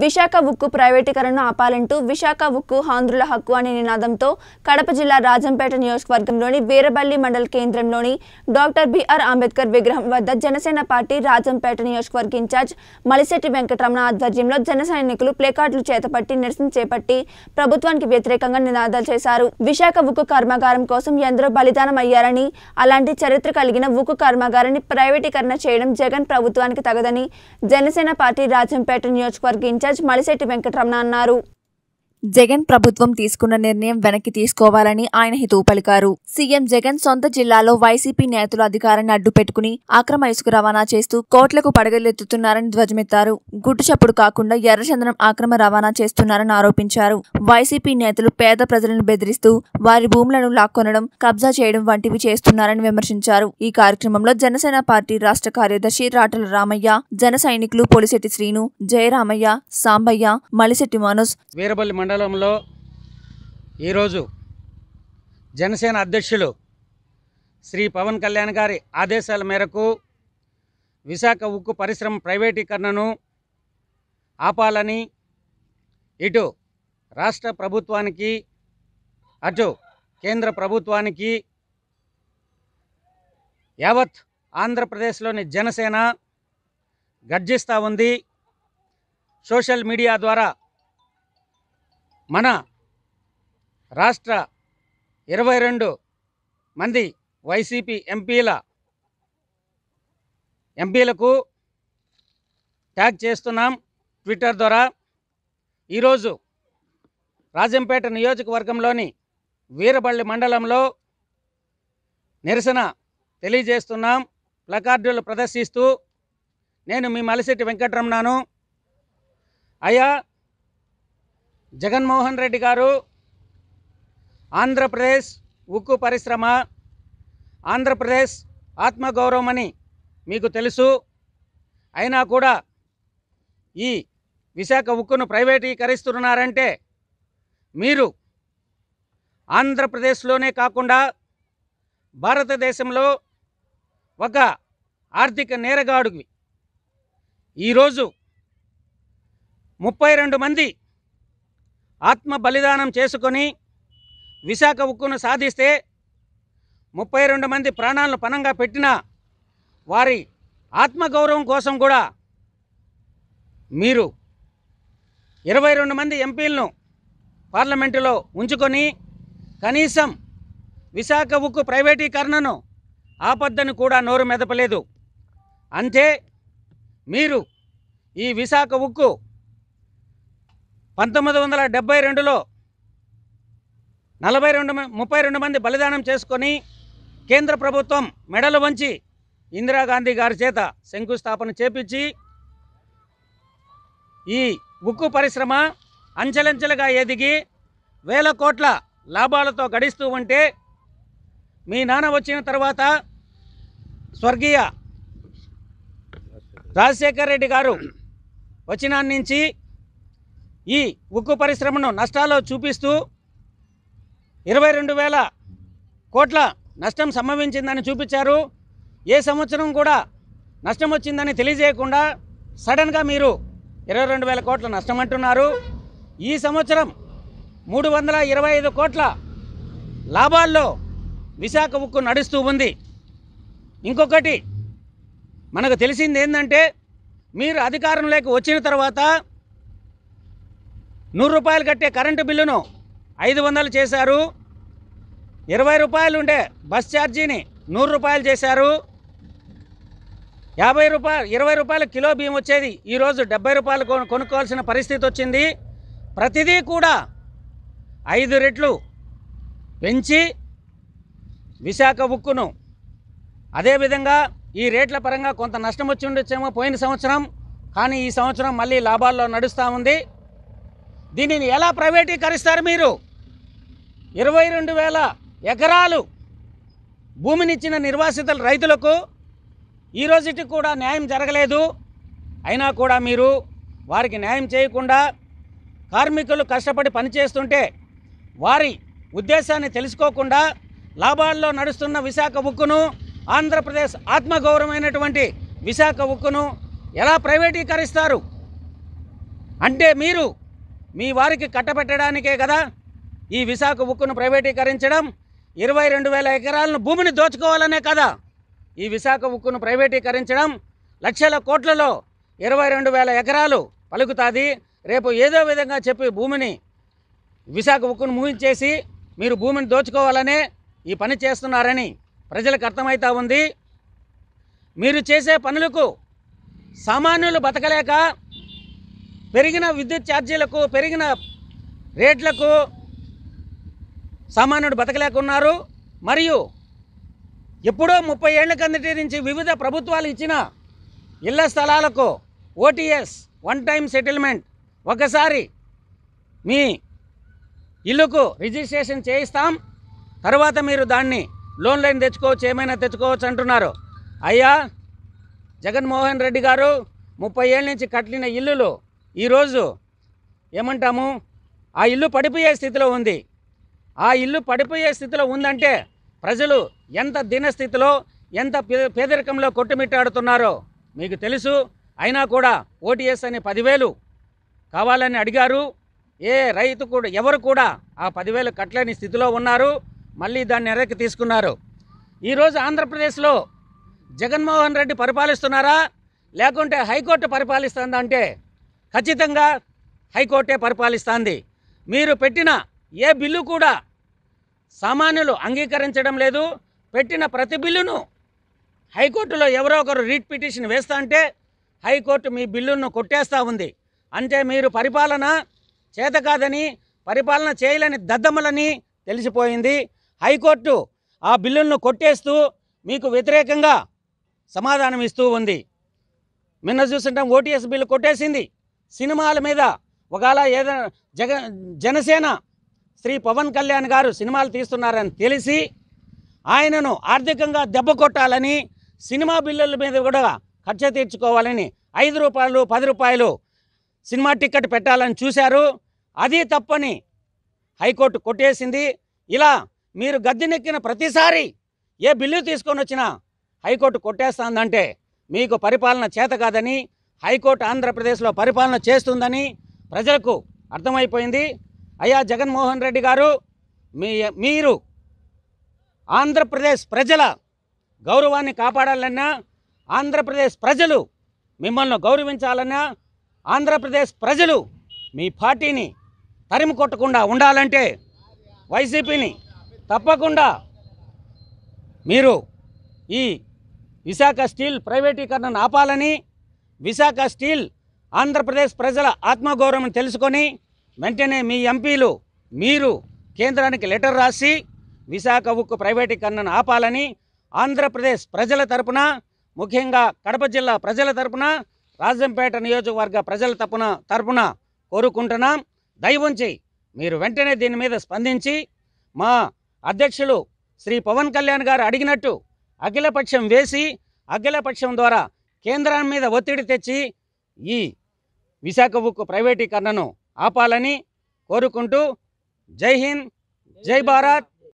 విశాఖ ఉక్కు ప్రైవేటీకరణను ఆపాలంటూ విశాఖ ఉక్కు ఆంధ్రుల హక్కు అనే నినాదంతో కడప జిల్లా రాజంపేట నియోజకవర్గంలోని వీరబల్లి మండల కేంద్రంలోని డాక్టర్ బిఆర్ అంబేద్కర్ విగ్రహం వద్ద జనసేన పార్టీ రాజంపేట నియోజకవర్గ ఇన్ఛార్జ్ మలిశెట్టి వెంకటరమణ ఆధ్వర్యంలో జన సైనికులు ప్లేకార్డులు చేతపట్టి నిరసన చేపట్టి ప్రభుత్వానికి వ్యతిరేకంగా నినాదాలు చేశారు విశాఖ ఉక్కు కర్మాగారం కోసం ఎందరో బలిదానం అయ్యారని అలాంటి చరిత్ర కలిగిన ఉక్కు కర్మాగారాన్ని ప్రైవేటీకరణ చేయడం జగన్ ప్రభుత్వానికి తగదని జనసేన పార్టీ రాజంపేట నియోజకవర్గ జడ్జ్ మలిశెట్టి వెంకటరమణ అన్నారు జగన్ ప్రభుత్వం తీసుకున్న నిర్ణయం వెనక్కి తీసుకోవాలని ఆయన హితవు పలికారు సీఎం జగన్ సొంత జిల్లాలో వైసీపీ నేతలు అధికారాన్ని అడ్డుపెట్టుకుని అక్రమ ఇసుక రవాణా చేస్తూ కోట్లకు పడగలెత్తుతున్నారని ధ్వజమెత్తారు చప్పుడు కాకుండా ఎర్రచందనం అక్రమ రవాణా చేస్తున్నారని ఆరోపించారు వైసీపీ నేతలు పేద ప్రజలను బెదిరిస్తూ వారి భూములను లాక్కొనడం కబ్జా చేయడం వంటివి చేస్తున్నారని విమర్శించారు ఈ కార్యక్రమంలో జనసేన పార్టీ రాష్ట్ర కార్యదర్శి రాటల రామయ్య జన సైనికులు పొలిశెట్టి శ్రీను జయరామయ్య సాంబయ్య మలిశెట్టి మనోజ్ మండలంలో ఈరోజు జనసేన అధ్యక్షులు శ్రీ పవన్ కళ్యాణ్ గారి ఆదేశాల మేరకు విశాఖ ఉక్కు పరిశ్రమ ప్రైవేటీకరణను ఆపాలని ఇటు రాష్ట్ర ప్రభుత్వానికి అటు కేంద్ర ప్రభుత్వానికి యావత్ ఆంధ్రప్రదేశ్లోని జనసేన గర్జిస్తూ ఉంది సోషల్ మీడియా ద్వారా మన రాష్ట్ర ఇరవై రెండు మంది వైసీపీ ఎంపీల ఎంపీలకు ట్యాగ్ చేస్తున్నాం ట్విట్టర్ ద్వారా ఈరోజు రాజంపేట నియోజకవర్గంలోని వీరపల్లి మండలంలో నిరసన తెలియజేస్తున్నాం ప్లకార్డులు ప్రదర్శిస్తూ నేను మీ మలిశెట్టి వెంకటరమణను అయ్యా జగన్మోహన్ రెడ్డి గారు ఆంధ్రప్రదేశ్ ఉక్కు పరిశ్రమ ఆంధ్రప్రదేశ్ ఆత్మగౌరవం అని మీకు తెలుసు అయినా కూడా ఈ విశాఖ ఉక్కును ప్రైవేటీకరిస్తున్నారంటే మీరు ఆంధ్రప్రదేశ్లోనే కాకుండా భారతదేశంలో ఒక ఆర్థిక నేరగాడు ఈరోజు ముప్పై రెండు మంది ఆత్మ బలిదానం చేసుకొని విశాఖ ఉక్కును సాధిస్తే ముప్పై రెండు మంది ప్రాణాలను పణంగా పెట్టిన వారి ఆత్మగౌరవం కోసం కూడా మీరు ఇరవై రెండు మంది ఎంపీలను పార్లమెంటులో ఉంచుకొని కనీసం విశాఖ ఉక్కు ప్రైవేటీకరణను ఆపద్దని కూడా నోరు మెదపలేదు అంతే మీరు ఈ విశాఖ ఉక్కు పంతొమ్మిది వందల డెబ్బై రెండులో నలభై రెండు ముప్పై రెండు మంది బలిదానం చేసుకొని కేంద్ర ప్రభుత్వం మెడలు వంచి ఇందిరాగాంధీ గారి చేత శంకుస్థాపన చేపించి ఈ ఉక్కు పరిశ్రమ అంచెలంచెలుగా ఎదిగి వేల కోట్ల లాభాలతో గడిస్తూ ఉంటే మీ నాన్న వచ్చిన తర్వాత స్వర్గీయ రాజశేఖర్ రెడ్డి గారు వచ్చినాన్నించి ఈ ఉక్కు పరిశ్రమను నష్టాలు చూపిస్తూ ఇరవై రెండు వేల కోట్ల నష్టం సంభవించిందని చూపించారు ఏ సంవత్సరం కూడా నష్టం వచ్చిందని తెలియజేయకుండా సడన్గా మీరు ఇరవై రెండు వేల కోట్ల నష్టం అంటున్నారు ఈ సంవత్సరం మూడు వందల ఇరవై ఐదు కోట్ల లాభాల్లో విశాఖ ఉక్కు నడుస్తూ ఉంది ఇంకొకటి మనకు తెలిసింది ఏంటంటే మీరు అధికారంలోకి వచ్చిన తర్వాత నూరు రూపాయలు కట్టే కరెంటు బిల్లును ఐదు వందలు చేశారు ఇరవై రూపాయలు ఉండే బస్ ఛార్జీని నూరు రూపాయలు చేశారు యాభై రూపాయలు ఇరవై రూపాయల కిలో బియ్యం వచ్చేది ఈరోజు డెబ్బై రూపాయలు కొనుక్కోవాల్సిన పరిస్థితి వచ్చింది ప్రతిదీ కూడా ఐదు రెట్లు పెంచి విశాఖ ఉక్కును అదేవిధంగా ఈ రేట్ల పరంగా కొంత నష్టం వచ్చి ఉండొచ్చేమో పోయిన సంవత్సరం కానీ ఈ సంవత్సరం మళ్ళీ లాభాల్లో నడుస్తూ ఉంది దీనిని ఎలా ప్రైవేటీకరిస్తారు మీరు ఇరవై రెండు వేల ఎకరాలు భూమినిచ్చిన నిర్వాసితులు రైతులకు ఈరోజుకి కూడా న్యాయం జరగలేదు అయినా కూడా మీరు వారికి న్యాయం చేయకుండా కార్మికులు కష్టపడి పనిచేస్తుంటే వారి ఉద్దేశాన్ని తెలుసుకోకుండా లాభాల్లో నడుస్తున్న విశాఖ ఉక్కును ఆంధ్రప్రదేశ్ ఆత్మగౌరవమైనటువంటి విశాఖ ఉక్కును ఎలా ప్రైవేటీకరిస్తారు అంటే మీరు మీ వారికి కట్టబెట్టడానికే కదా ఈ విశాఖ ఉక్కును ప్రైవేటీకరించడం ఇరవై రెండు వేల ఎకరాలను భూమిని దోచుకోవాలనే కదా ఈ విశాఖ ఉక్కును ప్రైవేటీకరించడం లక్షల కోట్లలో ఇరవై రెండు వేల ఎకరాలు పలుకుతుంది రేపు ఏదో విధంగా చెప్పి భూమిని విశాఖ ఉక్కును ముగించేసి మీరు భూమిని దోచుకోవాలనే ఈ పని చేస్తున్నారని ప్రజలకు అర్థమవుతా ఉంది మీరు చేసే పనులకు సామాన్యులు బతకలేక పెరిగిన విద్యుత్ ఛార్జీలకు పెరిగిన రేట్లకు సామాన్యుడు బతకలేకున్నారు మరియు ఎప్పుడో ముప్పై ఏళ్ల కిందటి నుంచి వివిధ ప్రభుత్వాలు ఇచ్చిన ఇళ్ల స్థలాలకు ఓటీఎస్ వన్ టైం సెటిల్మెంట్ ఒకసారి మీ ఇల్లుకు రిజిస్ట్రేషన్ చేయిస్తాం తర్వాత మీరు దాన్ని లోన్ లైన్ తెచ్చుకోవచ్చు ఏమైనా తెచ్చుకోవచ్చు అంటున్నారు అయ్యా జగన్మోహన్ రెడ్డి గారు ముప్పై ఏళ్ళ నుంచి కట్టిన ఇల్లులు ఈరోజు ఏమంటాము ఆ ఇల్లు పడిపోయే స్థితిలో ఉంది ఆ ఇల్లు పడిపోయే స్థితిలో ఉందంటే ప్రజలు ఎంత దినస్థితిలో ఎంత పేదరికంలో కొట్టుమిట్టాడుతున్నారో మీకు తెలుసు అయినా కూడా ఓటీఎస్ అని పదివేలు కావాలని అడిగారు ఏ రైతు కూడా ఎవరు కూడా ఆ పదివేలు కట్టలేని స్థితిలో ఉన్నారు మళ్ళీ దాన్ని ఎరక్కి తీసుకున్నారు ఈరోజు ఆంధ్రప్రదేశ్లో జగన్మోహన్ రెడ్డి పరిపాలిస్తున్నారా లేకుంటే హైకోర్టు పరిపాలిస్తుందంటే ఖచ్చితంగా హైకోర్టే పరిపాలిస్తుంది మీరు పెట్టిన ఏ బిల్లు కూడా సామాన్యులు అంగీకరించడం లేదు పెట్టిన ప్రతి బిల్లును హైకోర్టులో ఎవరో ఒకరు రీట్ పిటిషన్ వేస్తా అంటే హైకోర్టు మీ బిల్లును కొట్టేస్తూ ఉంది అంటే మీరు పరిపాలన చేత కాదని పరిపాలన చేయలేని దద్దమ్మలని తెలిసిపోయింది హైకోర్టు ఆ బిల్లులను కొట్టేస్తూ మీకు వ్యతిరేకంగా సమాధానం ఇస్తూ ఉంది నిన్న చూస్తుంటాం ఓటీఎస్ బిల్లు కొట్టేసింది సినిమాల మీద ఒకవేళ ఏదైనా జగ జనసేన శ్రీ పవన్ కళ్యాణ్ గారు సినిమాలు తీస్తున్నారని తెలిసి ఆయనను ఆర్థికంగా దెబ్బ కొట్టాలని సినిమా బిల్లుల మీద కూడా ఖర్చు తీర్చుకోవాలని ఐదు రూపాయలు పది రూపాయలు సినిమా టిక్కెట్ పెట్టాలని చూశారు అది తప్పని హైకోర్టు కొట్టేసింది ఇలా మీరు గద్దెనెక్కిన ప్రతిసారి ఏ బిల్లు తీసుకొని వచ్చినా హైకోర్టు కొట్టేస్తుందంటే మీకు పరిపాలన చేత కాదని హైకోర్టు ఆంధ్రప్రదేశ్లో పరిపాలన చేస్తుందని ప్రజలకు అర్థమైపోయింది అయ్యా జగన్మోహన్ రెడ్డి గారు మీ మీరు ఆంధ్రప్రదేశ్ ప్రజల గౌరవాన్ని కాపాడాలన్నా ఆంధ్రప్రదేశ్ ప్రజలు మిమ్మల్ని గౌరవించాలన్నా ఆంధ్రప్రదేశ్ ప్రజలు మీ పార్టీని తరిమి కొట్టకుండా ఉండాలంటే వైసీపీని తప్పకుండా మీరు ఈ విశాఖ స్టీల్ ప్రైవేటీకరణను ఆపాలని విశాఖ స్టీల్ ఆంధ్రప్రదేశ్ ప్రజల ఆత్మగౌరవం తెలుసుకొని వెంటనే మీ ఎంపీలు మీరు కేంద్రానికి లెటర్ రాసి విశాఖ ఉక్కు ప్రైవేటీకరణను ఆపాలని ఆంధ్రప్రదేశ్ ప్రజల తరపున ముఖ్యంగా కడప జిల్లా ప్రజల తరపున రాజంపేట నియోజకవర్గ ప్రజల తరపున తరపున కోరుకుంటున్నాం దయవుంచి మీరు వెంటనే దీని మీద స్పందించి మా అధ్యక్షులు శ్రీ పవన్ కళ్యాణ్ గారు అడిగినట్టు అఖిలపక్షం వేసి అఖిలపక్షం ద్వారా కేంద్రం మీద ఒత్తిడి తెచ్చి ఈ విశాఖ ఉక్కు ప్రైవేటీకరణను ఆపాలని కోరుకుంటూ జై హింద్ జై భారత్